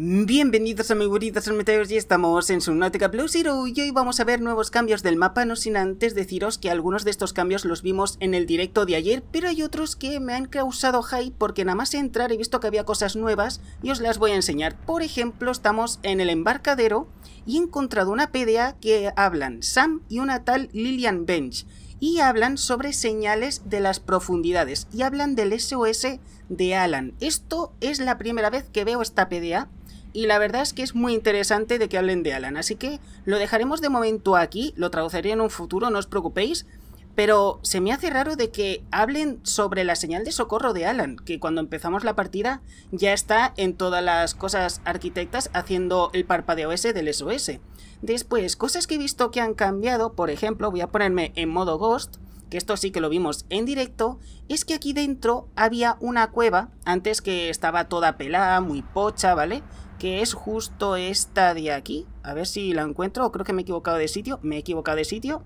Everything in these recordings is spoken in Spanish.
Bienvenidos a mi al meteoros y estamos en Subnautica Blue Zero y hoy vamos a ver nuevos cambios del mapa, no sin antes deciros que algunos de estos cambios los vimos en el directo de ayer, pero hay otros que me han causado hype porque nada más entrar he visto que había cosas nuevas y os las voy a enseñar. Por ejemplo, estamos en el embarcadero y he encontrado una PDA que hablan Sam y una tal Lillian Bench y hablan sobre señales de las profundidades y hablan del SOS de Alan. Esto es la primera vez que veo esta PDA y la verdad es que es muy interesante de que hablen de Alan, así que lo dejaremos de momento aquí, lo traduciré en un futuro, no os preocupéis, pero se me hace raro de que hablen sobre la señal de socorro de Alan, que cuando empezamos la partida ya está en todas las cosas arquitectas haciendo el parpadeo ese del SOS. Después, cosas que he visto que han cambiado, por ejemplo, voy a ponerme en modo Ghost, que esto sí que lo vimos en directo, es que aquí dentro había una cueva, antes que estaba toda pelada, muy pocha, ¿vale? Que es justo esta de aquí, a ver si la encuentro, creo que me he equivocado de sitio, me he equivocado de sitio,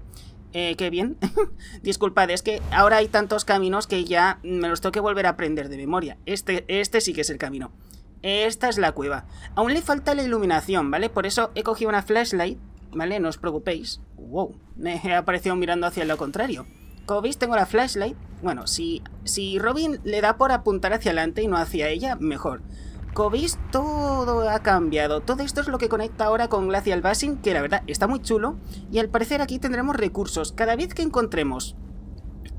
eh, qué bien. Disculpad, es que ahora hay tantos caminos que ya me los tengo que volver a aprender de memoria. Este, este sí que es el camino. Esta es la cueva. Aún le falta la iluminación, ¿vale? Por eso he cogido una flashlight, ¿vale? No os preocupéis. ¡Wow! Me he aparecido mirando hacia lo contrario. Como tengo la flashlight. Bueno, si, si Robin le da por apuntar hacia adelante y no hacia ella, mejor. Como todo ha cambiado. Todo esto es lo que conecta ahora con Glacial Basin, que la verdad está muy chulo. Y al parecer aquí tendremos recursos. Cada vez que encontremos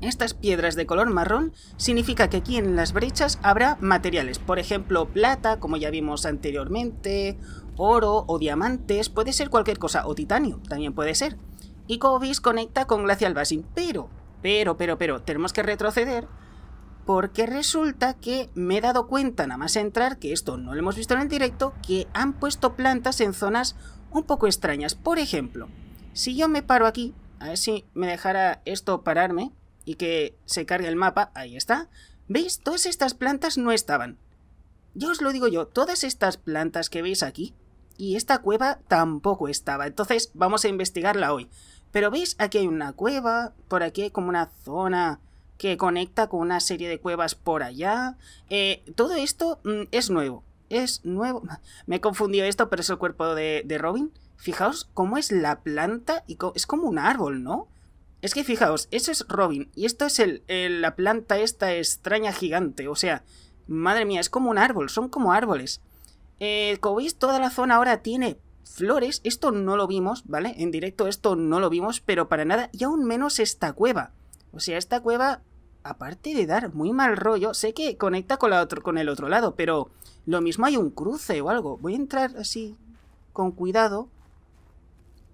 estas piedras de color marrón significa que aquí en las brechas habrá materiales, por ejemplo plata, como ya vimos anteriormente, oro o diamantes, puede ser cualquier cosa, o titanio, también puede ser. Y como conecta con Glacial Basin, pero pero, pero, pero, tenemos que retroceder porque resulta que me he dado cuenta, nada más entrar, que esto no lo hemos visto en el directo, que han puesto plantas en zonas un poco extrañas. Por ejemplo, si yo me paro aquí, a ver si me dejara esto pararme y que se cargue el mapa, ahí está. ¿Veis? Todas estas plantas no estaban. Yo os lo digo yo, todas estas plantas que veis aquí y esta cueva tampoco estaba. Entonces vamos a investigarla hoy. Pero veis, aquí hay una cueva, por aquí hay como una zona que conecta con una serie de cuevas por allá. Eh, todo esto mm, es nuevo, es nuevo. Me he confundido esto, pero es el cuerpo de, Robin. Fijaos cómo es la planta y es como un árbol, ¿no? Es que fijaos, eso es Robin y esto es la planta esta extraña gigante. O sea, madre mía, es como un árbol, son como árboles. Eh, como veis, toda la zona ahora tiene flores, esto no lo vimos, ¿vale? En directo esto no lo vimos, pero para nada, y aún menos esta cueva. O sea, esta cueva, aparte de dar muy mal rollo, sé que conecta con, la con el otro lado, pero lo mismo hay un cruce o algo. Voy a entrar así, con cuidado.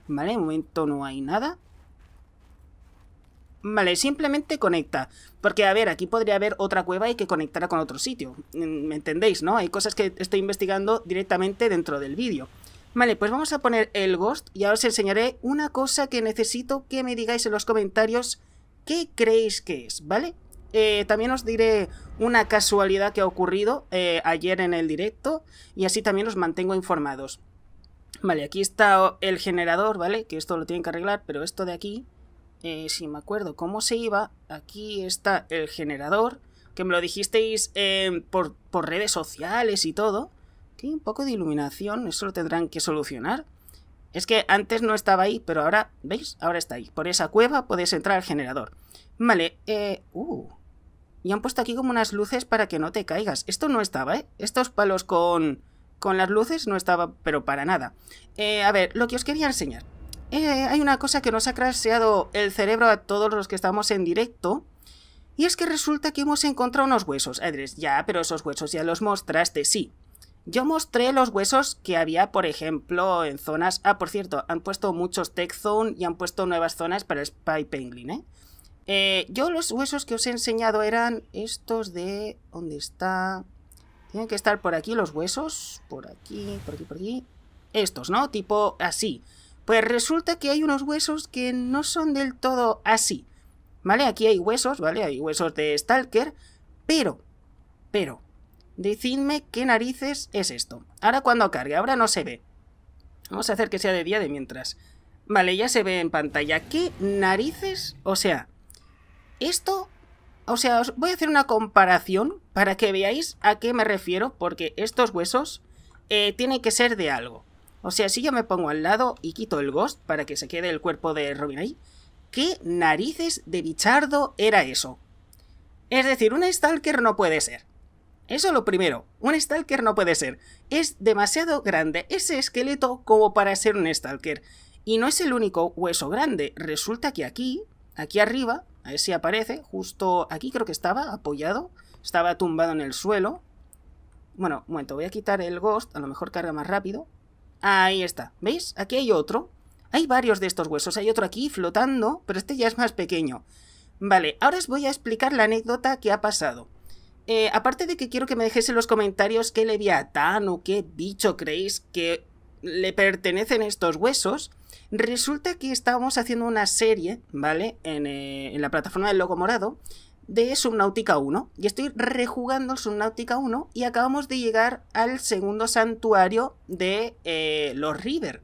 Vale, de momento no hay nada. Vale, simplemente conecta. Porque, a ver, aquí podría haber otra cueva y que conectara con otro sitio. Mm, ¿Me entendéis, no? Hay cosas que estoy investigando directamente dentro del vídeo. Vale, pues vamos a poner el Ghost y ahora os enseñaré una cosa que necesito que me digáis en los comentarios qué creéis que es, ¿vale? Eh, también os diré una casualidad que ha ocurrido eh, ayer en el directo y así también os mantengo informados. Vale, aquí está el generador, ¿vale? Que esto lo tienen que arreglar, pero esto de aquí, eh, si me acuerdo cómo se iba, aquí está el generador, que me lo dijisteis por, por redes sociales y todo. Aquí un poco de iluminación, eso lo tendrán que solucionar. Es que antes no estaba ahí, pero ahora, ¿veis? Ahora está ahí. Por esa cueva podéis entrar al generador. Vale, eh... Uh, y han puesto aquí como unas luces para que no te caigas. Esto no estaba, ¿eh? Estos palos con, con las luces no estaba, pero para nada. Eh, a ver, lo que os quería enseñar. Eh, hay una cosa que nos ha craseado el cerebro a todos los que estamos en directo. Y es que resulta que hemos encontrado unos huesos. Adres, ya, pero esos huesos ya los mostraste, sí. Yo mostré los huesos que había, por ejemplo, en zonas... Ah, por cierto, han puesto muchos Tech Zone y han puesto nuevas zonas para Spy Penguin, ¿eh? ¿eh? yo los huesos que os he enseñado eran estos de... ¿Dónde está? Tienen que estar por aquí los huesos. Por aquí, por aquí, por aquí. Estos, ¿no? Tipo así. Pues resulta que hay unos huesos que no son del todo así. ¿Vale? Aquí hay huesos, ¿vale? Hay huesos de Stalker. Pero, pero, Decidme qué narices es esto. Ahora cuando cargue, ahora no se ve. Vamos a hacer que sea de día de mientras. Vale, ya se ve en pantalla. ¿Qué narices? O sea, esto... O sea, os voy a hacer una comparación para que veáis a qué me refiero, porque estos huesos eh, tienen que ser de algo. O sea, si yo me pongo al lado y quito el ghost para que se quede el cuerpo de Robin ahí, ¿qué narices de bichardo era eso? Es decir, un stalker no puede ser. Eso es lo primero. Un Stalker no puede ser. Es demasiado grande ese esqueleto como para ser un Stalker. Y no es el único hueso grande. Resulta que aquí, aquí arriba, a ver si aparece, justo aquí creo que estaba apoyado. Estaba tumbado en el suelo. Bueno, un momento, voy a quitar el Ghost, a lo mejor carga más rápido. Ahí está. ¿Veis? Aquí hay otro. Hay varios de estos huesos. Hay otro aquí flotando, pero este ya es más pequeño. Vale, ahora os voy a explicar la anécdota que ha pasado. Eh, aparte de que quiero que me dejéis en los comentarios qué leviatán o qué bicho creéis que le pertenecen estos huesos, resulta que estábamos haciendo una serie, ¿vale? En, eh, la plataforma del Logo Morado, de Subnautica 1. Y estoy rejugando Subnautica 1 y acabamos de llegar al segundo santuario de eh, los River.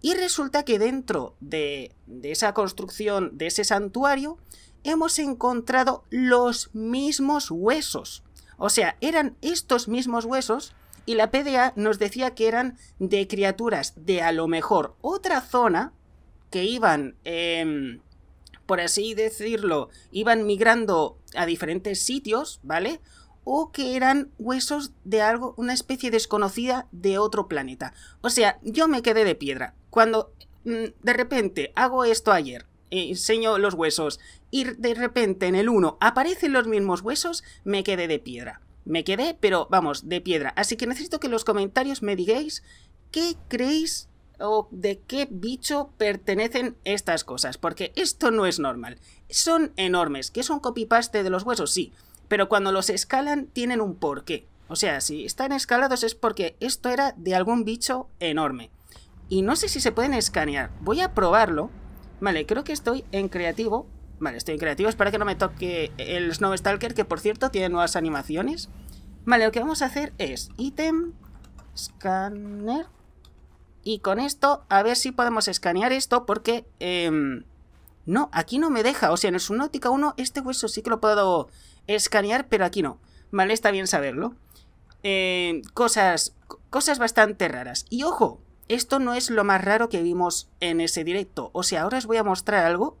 Y resulta que dentro de esa construcción, de ese santuario, hemos encontrado los mismos huesos. O sea, eran estos mismos huesos y la PDA nos decía que eran de criaturas de a lo mejor otra zona que iban, em, por así decirlo, iban migrando a diferentes sitios, ¿vale? O que eran huesos de algo, una especie desconocida de otro planeta. O sea, yo me quedé de piedra. Cuando mm, de repente hago esto ayer eh, enseño los huesos y de repente en el 1 aparecen los mismos huesos, me quedé de piedra. Me quedé, pero vamos, de piedra. Así que necesito que en los comentarios me digáis qué creéis o de qué bicho pertenecen estas cosas, porque esto no es normal. Son enormes, que son paste de los huesos, sí, pero cuando los escalan tienen un porqué. O sea, si están escalados es porque esto era de algún bicho enorme. Y no sé si se pueden escanear. Voy a probarlo Vale, creo que estoy en creativo. Vale, estoy en creativo. para que no me toque el Snow Stalker, que por cierto tiene nuevas animaciones. Vale, lo que vamos a hacer es ítem, scanner. Y con esto, a ver si podemos escanear esto, porque... Em, no, aquí no me deja. O sea, en el Subnautica 1 este hueso sí que lo puedo escanear, pero aquí no. Vale, está bien saberlo. Em, cosas, cosas bastante raras. Y ojo, esto no es lo más raro que vimos en ese directo. O sea, ahora os voy a mostrar algo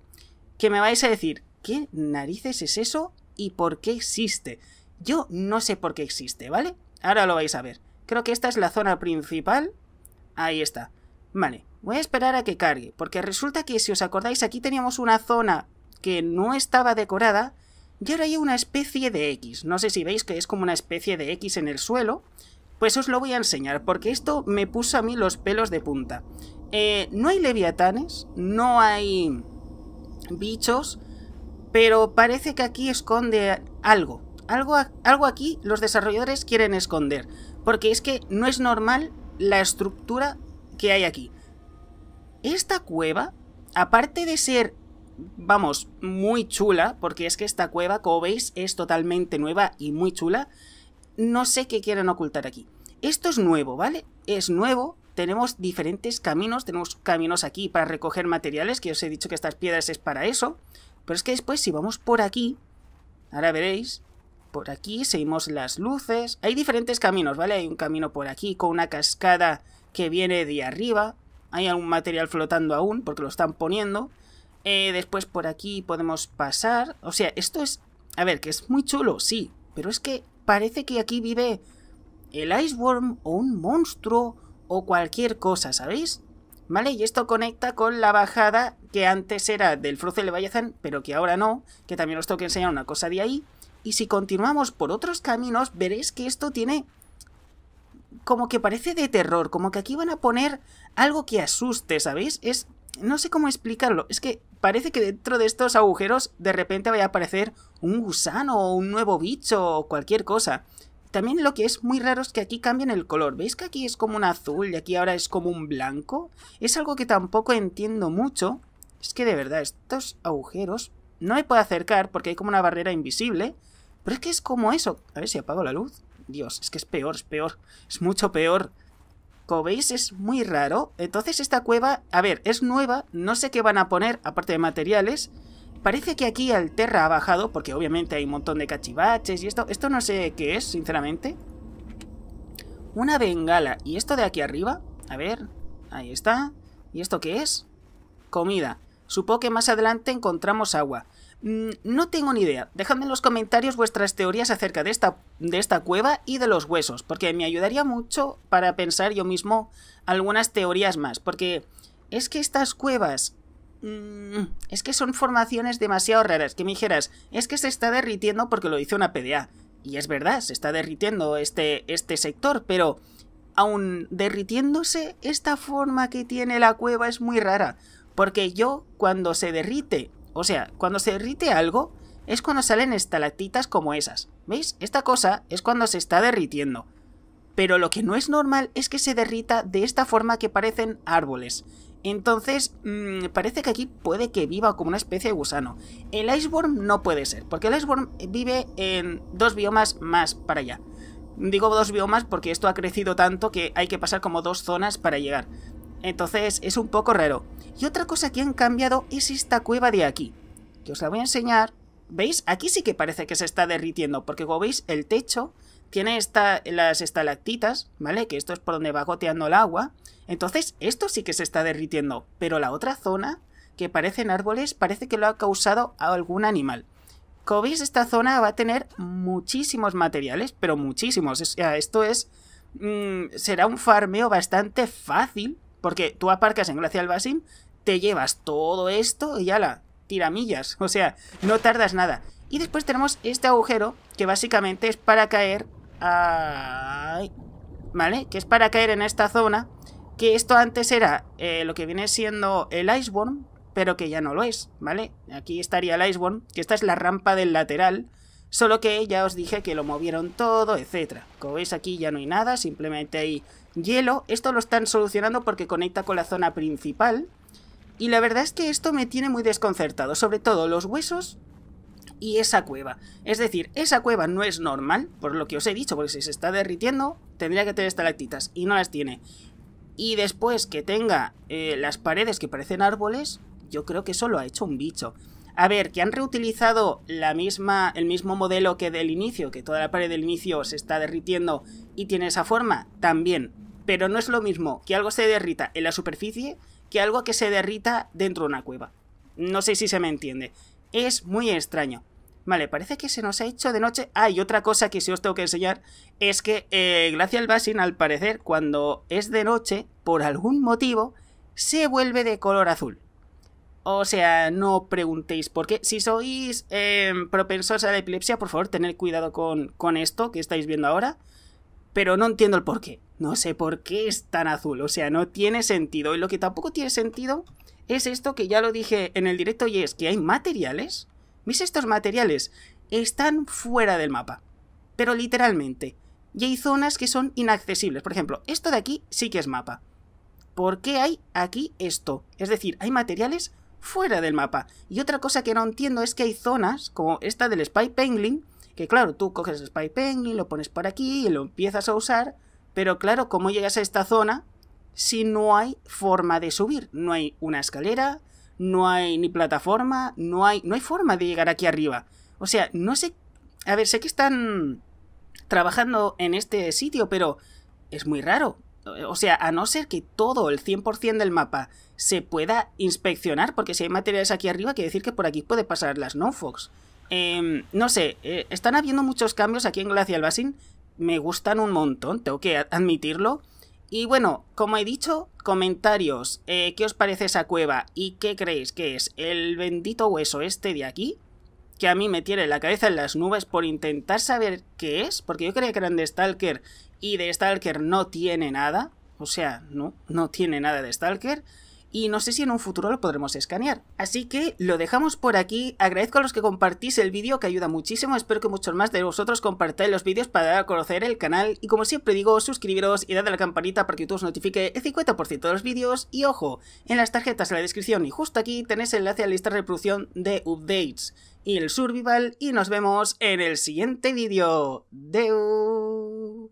que me vais a decir, ¿qué narices es eso y por qué existe? Yo no sé por qué existe, ¿vale? Ahora lo vais a ver. Creo que esta es la zona principal. Ahí está. Vale, voy a esperar a que cargue, porque resulta que si os acordáis aquí teníamos una zona que no estaba decorada y ahora hay una especie de X. No sé si veis que es como una especie de X en el suelo pues os lo voy a enseñar, porque esto me puso a mí los pelos de punta. Eh, no hay leviatanes, no hay bichos, pero parece que aquí esconde algo. Algo, algo aquí los desarrolladores quieren esconder, porque es que no es normal la estructura que hay aquí. Esta cueva, aparte de ser vamos, muy chula, porque es que esta cueva, como veis, es totalmente nueva y muy chula no sé qué quieren ocultar aquí. Esto es nuevo, ¿vale? Es nuevo, tenemos diferentes caminos, tenemos caminos aquí para recoger materiales, que os he dicho que estas piedras es para eso, pero es que después si vamos por aquí, ahora veréis, por aquí seguimos las luces, hay diferentes caminos, ¿vale? Hay un camino por aquí con una cascada que viene de arriba, hay algún material flotando aún porque lo están poniendo, eh, después por aquí podemos pasar, o sea, esto es, a ver, que es muy chulo, sí, pero es que Parece que aquí vive el Iceworm o un monstruo o cualquier cosa, ¿sabéis? ¿Vale? Y esto conecta con la bajada que antes era del de Leviathan, pero que ahora no, que también os tengo que enseñar una cosa de ahí. Y si continuamos por otros caminos, veréis que esto tiene... Como que parece de terror, como que aquí van a poner algo que asuste, ¿sabéis? Es... no sé cómo explicarlo, es que parece que dentro de estos agujeros de repente vaya a aparecer un gusano o un nuevo bicho o cualquier cosa. También lo que es muy raro es que aquí cambien el color. ¿Veis que aquí es como un azul y aquí ahora es como un blanco? Es algo que tampoco entiendo mucho. Es que de verdad, estos agujeros... No me puedo acercar porque hay como una barrera invisible. Pero es que es como eso. A ver si apago la luz. Dios, es que es peor, es peor. Es mucho peor veis es muy raro. Entonces esta cueva, a ver, es nueva, no sé qué van a poner, aparte de materiales. Parece que aquí terra ha bajado, porque obviamente hay un montón de cachivaches y esto. Esto no sé qué es, sinceramente. Una bengala. ¿Y esto de aquí arriba? A ver, ahí está. ¿Y esto qué es? Comida. Supongo que más adelante encontramos agua. Mm, no tengo ni idea. Dejadme en los comentarios vuestras teorías acerca de esta, de esta cueva y de los huesos, porque me ayudaría mucho para pensar yo mismo algunas teorías más, porque es que estas cuevas... Mm, es que son formaciones demasiado raras, que me dijeras, es que se está derritiendo porque lo hizo una PDA. Y es verdad, se está derritiendo este, este sector, pero aún derritiéndose, esta forma que tiene la cueva es muy rara. Porque yo, cuando se derrite, o sea, cuando se derrite algo, es cuando salen estalactitas como esas. ¿Veis? Esta cosa es cuando se está derritiendo. Pero lo que no es normal es que se derrita de esta forma que parecen árboles. Entonces, mm, parece que aquí puede que viva como una especie de gusano. El Iceworm no puede ser, porque el Iceworm vive en dos biomas más para allá. Digo dos biomas porque esto ha crecido tanto que hay que pasar como dos zonas para llegar. Entonces es un poco raro. Y otra cosa que han cambiado es esta cueva de aquí, que os la voy a enseñar. ¿Veis? Aquí sí que parece que se está derritiendo, porque como veis el techo tiene esta, las estalactitas, ¿vale? Que esto es por donde va goteando el agua. Entonces esto sí que se está derritiendo, pero la otra zona, que parecen árboles, parece que lo ha causado algún animal. Como veis, esta zona va a tener muchísimos materiales, pero muchísimos. O sea, esto es... Mm, será un farmeo bastante fácil porque tú aparcas en Glacial Basin, te llevas todo esto y ya la tiramillas. O sea, no tardas nada. Y después tenemos este agujero que básicamente es para caer ¿Vale? Que es para caer en esta zona. Que esto antes era eh, lo que viene siendo el Iceborne, pero que ya no lo es, ¿vale? Aquí estaría el Iceborne, que esta es la rampa del lateral Solo que ya os dije que lo movieron todo, etcétera. Como veis aquí ya no hay nada, simplemente hay hielo. Esto lo están solucionando porque conecta con la zona principal. Y la verdad es que esto me tiene muy desconcertado, sobre todo los huesos y esa cueva. Es decir, esa cueva no es normal, por lo que os he dicho, porque si se está derritiendo, tendría que tener estalactitas, y no las tiene. Y después que tenga eh, las paredes que parecen árboles, yo creo que eso lo ha hecho un bicho a ver, que han reutilizado la misma, el mismo modelo que del inicio, que toda la pared del inicio se está derritiendo y tiene esa forma, también. Pero no es lo mismo que algo se derrita en la superficie que algo que se derrita dentro de una cueva. No sé si se me entiende. Es muy extraño. Vale, parece que se nos ha hecho de noche. Ah, y otra cosa que sí os tengo que enseñar es que gracias eh, Glacial Basin, al parecer, cuando es de noche, por algún motivo, se vuelve de color azul. O sea, no preguntéis por qué. Si sois em, propensos a la epilepsia, por favor, tened cuidado con, con esto que estáis viendo ahora. Pero no entiendo el por qué. No sé por qué es tan azul. O sea, no tiene sentido. Y lo que tampoco tiene sentido es esto que ya lo dije en el directo y es que hay materiales. ¿Veis estos materiales? Están fuera del mapa. Pero literalmente. Y hay zonas que son inaccesibles. Por ejemplo, esto de aquí sí que es mapa. ¿Por qué hay aquí esto? Es decir, hay materiales fuera del mapa. Y otra cosa que no entiendo es que hay zonas, como esta del Spy Penguin, que claro, tú coges el Spy Penguin, lo pones por aquí y lo empiezas a usar, pero claro, ¿cómo llegas a esta zona si no hay forma de subir? No hay una escalera, no hay ni plataforma, no hay, no hay forma de llegar aquí arriba. O sea, no sé... A ver, sé que están trabajando en este sitio, pero es muy raro. Eh, o sea, a no ser que todo el 100% del mapa se pueda inspeccionar, porque si hay materiales aquí arriba, quiere decir que por aquí puede pasar las no fox em, no sé, eh, están habiendo muchos cambios aquí en Glacial Basin, me gustan un montón, tengo que admitirlo. Y bueno, como he dicho, comentarios, eh, ¿qué os parece esa cueva? ¿Y qué creéis que es? ¿El bendito hueso este de aquí? que a mí me tiene la cabeza en las nubes por intentar saber qué es, porque yo creía que eran de Stalker y de Stalker no tiene nada, o sea, no, no tiene nada de Stalker, y no sé si en un futuro lo podremos escanear. Así que lo dejamos por aquí, agradezco a los que compartís el vídeo que ayuda muchísimo, espero que muchos más de vosotros compartáis los vídeos para dar a conocer el canal, y como siempre digo, suscribiros y dadle a la campanita para que YouTube os notifique el 50% de los vídeos, y ojo, en las tarjetas en la descripción y justo aquí tenéis el enlace a la lista de reproducción de updates y el survival, y nos vemos en el siguiente vídeo. Deu.